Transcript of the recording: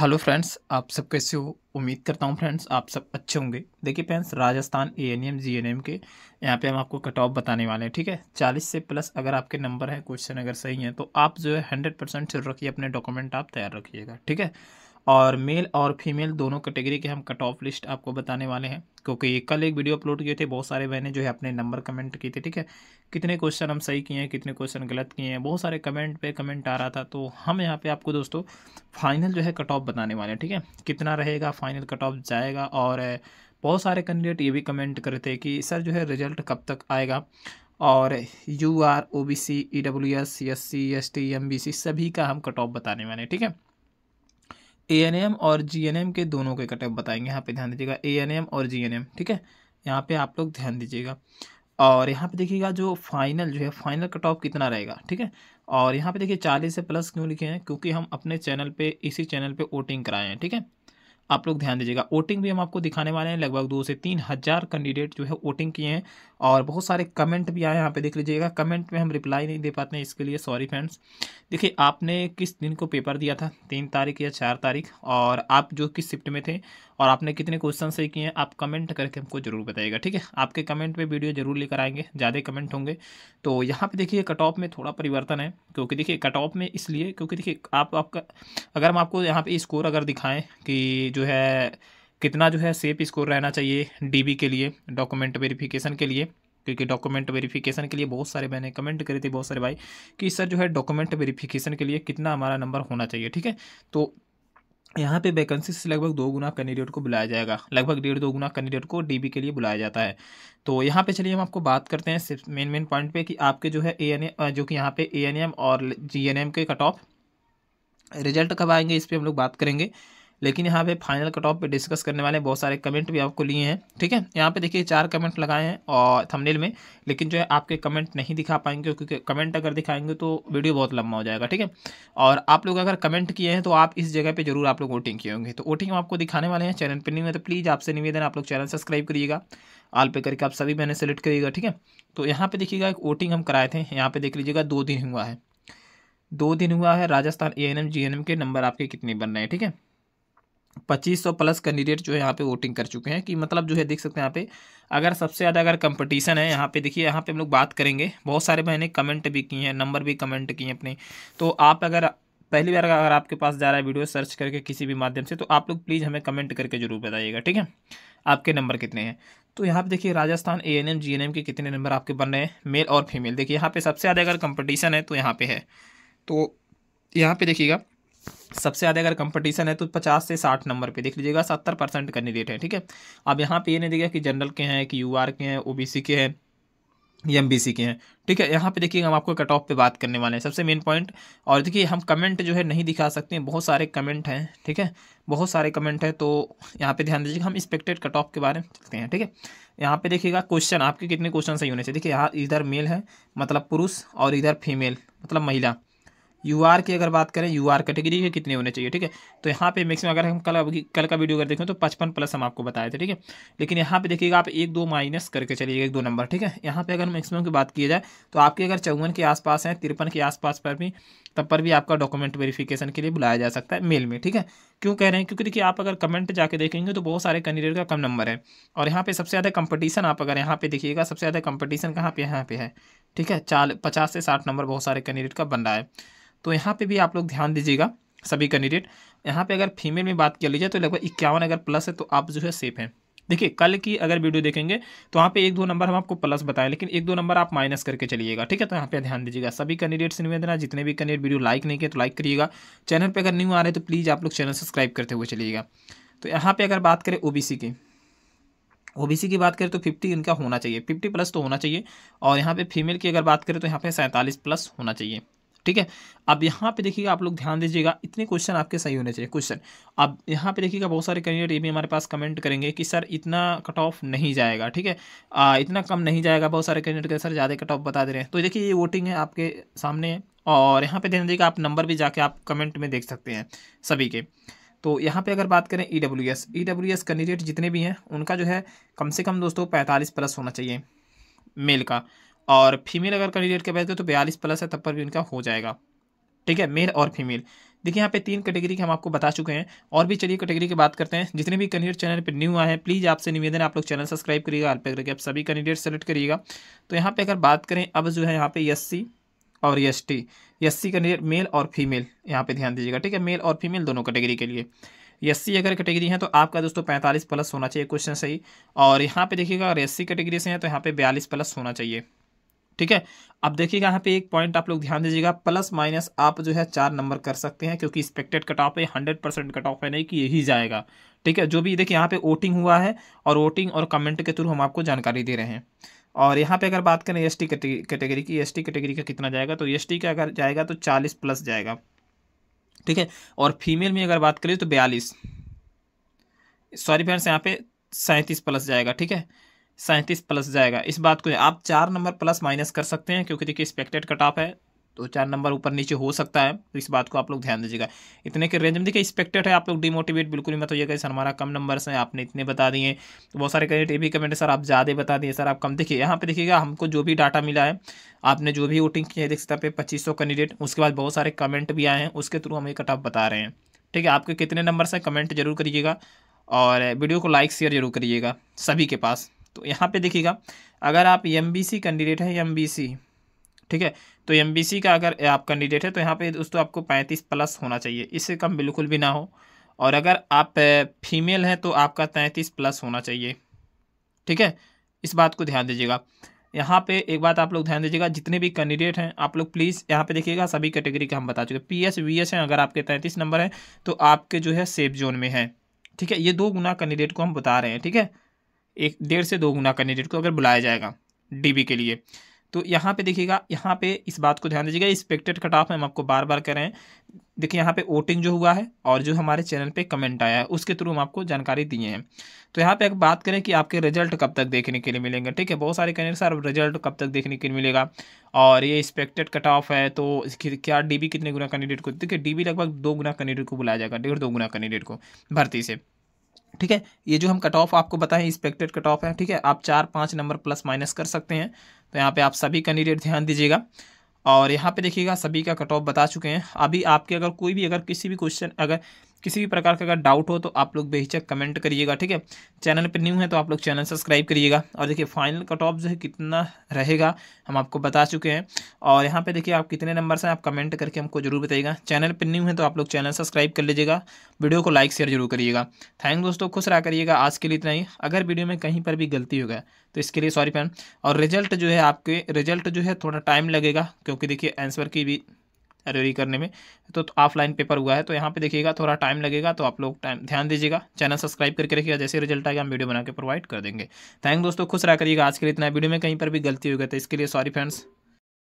hello friends आप सब कैसे हो उम्मीद करता हूँ फ्रेंड्स आप सब अच्छे होंगे देखिए friends Rajasthan A N M G N M के यहाँ पे हम आपको कट ऑफ बताने वाले हैं ठीक है चालीस से प्लस अगर आपके नंबर हैं क्वेश्चन अगर सही हैं तो आप जो है हंड्रेड परसेंट रखिए अपने डॉक्यूमेंट आप तैयार रखिएगा ठीक है और मेल और फीमेल दोनों कैटेगरी के हम कट ऑफ लिस्ट आपको बताने वाले हैं क्योंकि कल एक वीडियो अपलोड किए थे बहुत सारे बहनें जो है अपने नंबर कमेंट किए थे ठीक है कितने क्वेश्चन हम सही किए हैं कितने क्वेश्चन गलत किए हैं बहुत सारे कमेंट पे कमेंट आ रहा था तो हम यहाँ पे आपको दोस्तों फाइनल जो है कट ऑफ बताने वाले हैं ठीक है कितना रहेगा फाइनल कट ऑफ जाएगा और बहुत सारे कैंडिडेट ये भी कमेंट कर थे कि सर जो है रिजल्ट कब तक आएगा और U R O B C E W S S C S T M B C सभी का हम कट ऑफ बताने वाले हैं ठीक है ए एन एम और जी एन एम के दोनों के कटअप बताएंगे यहाँ पे ध्यान दीजिएगा ए एन एम और जी एन एम ठीक है यहाँ पे आप लोग ध्यान दीजिएगा और यहाँ पे देखिएगा जो फाइनल जो है फाइनल कट ऑफ कितना रहेगा ठीक है और यहाँ पे देखिए चालीस से प्लस क्यों लिखे हैं क्योंकि हम अपने चैनल पे इसी चैनल पे वोटिंग कराए हैं ठीक है आप लोग ध्यान दीजिएगा वोटिंग भी हम आपको दिखाने वाले हैं लगभग दो से तीन हज़ार कैंडिडेट जो है वोटिंग किए हैं और बहुत सारे कमेंट भी आए यहाँ पे देख लीजिएगा कमेंट में हम रिप्लाई नहीं दे पाते हैं इसके लिए सॉरी फ्रेंड्स देखिए आपने किस दिन को पेपर दिया था तीन तारीख या चार तारीख और आप जो किस शिफ्ट में थे और आपने कितने क्वेश्चन सही किए हैं आप कमेंट करके हमको ज़रूर बताइएगा ठीक है आपके कमेंट में वीडियो ज़रूर लेकर आएंगे ज़्यादा कमेंट होंगे तो यहाँ पर देखिए कट ऑफ में थोड़ा परिवर्तन है क्योंकि देखिए कट ऑफ में इसलिए क्योंकि देखिए आप आपका अगर हम आपको यहाँ पर स्कोर अगर दिखाएँ कि जो है कितना जो है सेफ स्कोर रहना चाहिए डी के लिए डॉक्यूमेंट वेरीफिकेशन के लिए क्योंकि डॉक्यूमेंट वेरिफिकेशन के लिए बहुत सारे मैंने कमेंट करे थे बहुत सारे भाई कि सर जो है डॉक्यूमेंट वेरिफिकेशन के लिए कितना हमारा नंबर होना चाहिए ठीक है तो यहाँ पे वैकेंसी से लगभग दो गुना कैंडिडेट को बुलाया जाएगा लगभग डेढ़ दो गुना कैंडिडेट को डीबी के लिए बुलाया जाता है तो यहाँ पे चलिए हम आपको बात करते हैं सिर्फ मेन मेन पॉइंट पे कि आपके जो है ए एन जो कि यहाँ पे ए एन एम और जी एन एम के कट ऑफ रिजल्ट कब आएंगे इस पर हम लोग बात करेंगे लेकिन यहाँ पे फाइनल कट ऑफ पे डिस्कस करने वाले बहुत सारे कमेंट भी आपको लिए हैं ठीक है यहाँ पे देखिए चार कमेंट लगाए हैं और थंबनेल में लेकिन जो है आपके कमेंट नहीं दिखा पाएंगे क्योंकि कमेंट अगर दिखाएंगे तो वीडियो बहुत लंबा हो जाएगा ठीक है और आप लोग अगर कमेंट किए हैं तो आप इस जगह पर जरूर आप लोग वोटिंग किए होंगे तो वोटिंग आपको दिखाने वाले हैं चैनल पर नहीं है तो प्लीज़ आपसे निवेदन आप लोग चैनल सब्सक्राइब करिएगा आल पे करके आप सभी मैंने सेलेक्ट करिएगा ठीक है तो यहाँ पे देखिएगा एक वोटिंग हम कराए थे यहाँ पे देख लीजिएगा दो दिन हुआ है दो दिन हुआ है Rajasthan A N M G N M के नंबर आपके कितने बन रहे हैं ठीक है पच्चीस सौ प्लस कैंडिडेट जो है यहाँ पे वोटिंग कर चुके हैं कि मतलब जो है देख सकते हैं यहाँ पे अगर सबसे ज़्यादा अगर कंपटीशन है यहाँ पे देखिए यहाँ पे हम लोग बात करेंगे बहुत सारे बहनें कमेंट भी की हैं नंबर भी कमेंट किए हैं अपने तो आप अगर पहली बार अगर आपके पास जा रहा है वीडियो सर्च करके किसी भी माध्यम से तो आप लोग प्लीज़ हमें कमेंट करके जरूर बताइएगा ठीक है आपके नंबर कितने हैं तो यहाँ पे देखिए Rajasthan A N M G N M के कितने नंबर आपके बन रहे हैं मेल और फीमेल देखिए यहाँ पे सबसे ज़्यादा अगर कंपटीशन है तो यहाँ पे है तो यहाँ पे देखिएगा सबसे ज़्यादा अगर कंपटीशन है तो पचास से साठ नंबर पे देख लीजिएगा सत्तर परसेंट कैंडिडेट है ठीक है अब यहाँ पे ये नहीं देखिएगा कि जनरल के हैं कि यूआर के हैं ओबीसी के हैं एम बी सी के हैं ठीक है यहाँ पे देखिए हम आपको कट ऑफ पे बात करने वाले हैं सबसे मेन पॉइंट और देखिए हम कमेंट जो है नहीं दिखा सकते हैं बहुत सारे कमेंट हैं ठीक है बहुत सारे कमेंट हैं तो यहाँ पे ध्यान दीजिएगा हम एक्सपेक्टेड कट ऑफ के बारे में चलते हैं ठीक है यहाँ पे देखिएगा क्वेश्चन आपके कितने क्वेश्चन सही होने चाहिए देखिए यहाँ इधर मेल है मतलब पुरुष और इधर फीमेल मतलब महिला यू आर की अगर बात करें यू आर कैटेगरी के कितने होने चाहिए ठीक है तो यहाँ पे मैक्सिमम अगर हम कल कल का वीडियो अगर देखें तो पचपन प्लस हम आपको बताए थे ठीक है लेकिन यहाँ पे देखिएगा आप एक दो माइनस करके चलिएगा एक दो नंबर ठीक है यहाँ पे अगर मैक्सिमम की बात की जाए तो आपके अगर चौवन के आसपास हैं तिरपन के आसपास पर भी तब पर भी आपका डॉक्यूमेंट वेरिफिकेशन के लिए बुलाया जा सकता है मेल में ठीक है क्यों कह रहे हैं क्योंकि देखिए आप अगर कमेंट जाके देखेंगे तो बहुत सारे कैंडिडेट का कम नंबर है और यहाँ पर सबसे ज़्यादा कंपटीशन आप अगर यहाँ पे देखिएगा सबसे ज़्यादा कंपटीशन कहाँ पे यहाँ पे है ठीक है चाल पचास से साठ नंबर बहुत सारे कैंडिडेट का बन रहा है तो यहाँ पे भी आप लोग ध्यान दीजिएगा सभी कैंडिडेट यहाँ पे अगर फीमेल में बात कर लीजिए तो लगभग इक्यावन अगर प्लस है तो आप जो है सेफ हैं देखिए कल की अगर वीडियो देखेंगे तो वहाँ पे एक दो नंबर हम आपको प्लस बताएं लेकिन एक दो नंबर आप माइनस करके चलिएगा ठीक है तो यहाँ पे ध्यान दीजिएगा सभी कैंडिडेट से निवेदन है जितने भी कैंडिडेट वीडियो लाइक नहीं किए तो लाइक करिएगा चैनल पर अगर न्यू आ रहे तो प्लीज़ आप लोग चैनल सब्सक्राइब करते हुए चलिएगा तो यहाँ पर अगर बात करें ओ की ओबीसी की बात करें तो फिफ्टी इनका होना चाहिए फिफ्टी प्लस तो होना चाहिए और यहाँ पर फीमेल की अगर बात करें तो यहाँ पे सैंतालीस प्लस होना चाहिए ठीक है अब यहाँ पे देखिएगा आप लोग ध्यान दीजिएगा इतने क्वेश्चन आपके सही होने चाहिए क्वेश्चन अब यहाँ पे देखिएगा बहुत सारे कैंडिडेट ये भी हमारे पास कमेंट करेंगे कि सर इतना कट ऑफ नहीं जाएगा ठीक है इतना कम नहीं जाएगा बहुत सारे कैंडिडेट के सर ज़्यादा कट ऑफ बता दे रहे हैं तो देखिए ये वोटिंग है आपके सामने है और यहाँ पे ध्यान दीजिएगा आप नंबर भी जाके आप कमेंट में देख सकते हैं सभी के तो यहाँ पे अगर बात करें E W S E W S candidate जितने भी हैं उनका जो है कम से कम दोस्तों पैंतालीस प्लस होना चाहिए मेल का और फीमेल अगर कैंडिडेट की बात करें तो बयालीस प्लस है तब पर भी उनका हो जाएगा ठीक है मेल और फीमेल देखिए यहाँ पे तीन कैटेगरी के हम आपको बता चुके हैं और भी चलिए कैटेगरी की बात करते हैं जितने भी कैंडिडेट चैनल पर न्यू आए हैं प्लीज़ आपसे निवेदन आप लोग चैनल सब्सक्राइब करिएगा अल्पे करके आप सभी कैंडिडेट सेलेक्ट करिएगा तो यहाँ पे अगर बात करें अब जो है यहाँ पे एस और एस टी एस कैंडिडेट मेल और फीमेल यहाँ पे ध्यान दीजिएगा ठीक है मेल और फीमेल दोनों कैटेगरी के लिए एस सी अगर कैटेगरी है तो आपका दोस्तों पैंतालीस प्लस होना चाहिए क्वेश्चन सही और यहाँ पे देखिएगा अगर एस सी कैटेगरी से हैं तो यहाँ पे बयालीस प्लस होना चाहिए ठीक है अब देखिएगा यहाँ पे एक पॉइंट आप लोग ध्यान दीजिएगा प्लस माइनस आप जो है चार नंबर कर सकते हैं क्योंकि एक्सपेक्टेड कट ऑफ है हंड्रेड परसेंट कट ऑफ है नहीं कि यही जाएगा ठीक है जो भी देखिए यहाँ पे वोटिंग हुआ है और वोटिंग और कमेंट के थ्रू हम आपको जानकारी दे रहे हैं और यहाँ पे अगर बात करें एस टी कैटेगरी की एस टी कैटेगरी का कितना जाएगा तो एस टी का अगर जाएगा तो चालीस प्लस जाएगा ठीक है और फीमेल में अगर बात करें तो बयालीस सॉरी फ्रेंड्स यहाँ पे सैंतीस प्लस जाएगा ठीक है सैंतीस प्लस जाएगा इस बात को आप चार नंबर प्लस माइनस कर सकते हैं क्योंकि देखिए एक्सपेक्टेड कट ऑफ है तो चार नंबर ऊपर नीचे हो सकता है तो इस बात को आप लोग ध्यान दीजिएगा इतने के रेंज में देखिए एक्सपेक्टेड है आप लोग डिमोटिवेट बिल्कुल मत होइएगा सर हमारा कम नंबर्स हैं आपने इतने बता दिए तो बहुत सारे कैंडिडेट ये भी कमेंट सर आप ज़्यादा बता दिए सर आप कम देखिए यहाँ पे देखिएगा हमको जो भी डाटा मिला है आपने जो भी वोटिंग की है देख सकते हैं पच्चीस सौ कैंडिडेट उसके बाद बहुत सारे कमेंट भी आए हैं उसके थ्रू हम ये कट ऑफ बता रहे हैं ठीक है आपके कितने नंबर्स हैं कमेंट जरूर करिएगा और वीडियो को लाइक शेयर जरूर करिएगा सभी के पास तो यहाँ पे देखिएगा अगर आप एम कैंडिडेट है एम ठीक है तो एम का अगर आप कैंडिडेट है तो यहाँ पे दोस्तों आपको पैंतीस प्लस होना चाहिए इससे कम बिल्कुल भी ना हो और अगर आप फीमेल हैं तो आपका तैंतीस प्लस होना चाहिए ठीक है इस बात को ध्यान दीजिएगा यहाँ पे एक बात आप लोग ध्यान दीजिएगा जितने भी कैंडिडेट हैं आप लोग प्लीज़ यहाँ पे देखिएगा सभी कैटेगरी का हम बता चुके पी एस वी एस हैं अगर आपके तैंतीस नंबर हैं तो आपके जो है सेफ जोन में हैं ठीक है ये दो गुना कैंडिडेट को हम बता रहे हैं ठीक है एक डेढ़ से दो गुना कैंडिडेट को अगर बुलाया जाएगा डीबी के लिए तो यहाँ पे देखिएगा यहाँ पे इस बात को ध्यान दीजिएगा एक्सपेक्टेड कट ऑफ हम आपको बार बार कर रहे हैं देखिए यहाँ पे वोटिंग जो हुआ है और जो हमारे चैनल पे कमेंट आया है उसके थ्रू हम आपको जानकारी दिए हैं तो यहाँ पे अगर बात करें कि आपके रिजल्ट कब तक देखने के लिए मिलेंगे ठीक है बहुत सारे कहने सर रिजल्ट कब तक देखने के लिए मिलेगा और ये एक्सपेक्टेड कट ऑफ है तो इसकी क्या डी कितने गुना कैंडिडेट को देखिए डी लगभग दो गुना कैंडिडेट को बुलाया जाएगा डेढ़ दो गुना कैंडिडेट को भर्ती से ठीक है ये जो हम कट ऑफ आपको बताएं एक्सपेक्टेड कट ऑफ है ठीक है आप चार पाँच नंबर प्लस माइनस कर सकते हैं तो यहाँ पे आप सभी कैंडिडेट ध्यान दीजिएगा और यहाँ पे देखिएगा सभी का कट ऑफ बता चुके हैं अभी आपके अगर कोई भी अगर किसी भी क्वेश्चन अगर किसी भी प्रकार का अगर डाउट हो तो आप लोग बेहिचक कमेंट करिएगा ठीक है चैनल पर न्यू है तो आप लोग चैनल सब्सक्राइब करिएगा और देखिए फाइनल कट ऑफ जो है कितना रहेगा हम आपको बता चुके हैं और यहाँ पे देखिए आप कितने नंबर हैं आप कमेंट करके हमको जरूर बताइएगा चैनल पर न्यू है तो आप लोग चैनल सब्सक्राइब कर लीजिएगा वीडियो को लाइक शेयर जरूर करिएगा थैंक दोस्तों खुश रहा करिएगा आज के लिए इतना ही अगर वीडियो में कहीं पर भी गलती हो गया तो इसके लिए सॉरी फैन और रिजल्ट जो है आपके रिजल्ट जो है थोड़ा टाइम लगेगा क्योंकि देखिए आंसर की भी रेडी करने में तो, तो ऑफलाइन पेपर हुआ है तो यहाँ पे देखिएगा थोड़ा टाइम लगेगा तो आप लोग टाइम ध्यान दीजिएगा चैनल सब्सक्राइब करके रखिएगा जैसे रिजल्ट आएगा हम वीडियो बना के प्रोवाइड कर देंगे थैंक दोस्तों खुश रहा करिएगा आज के लिए इतना वीडियो में कहीं पर भी गलती हो गई तो इसके लिए सॉरी फ्रेंड्स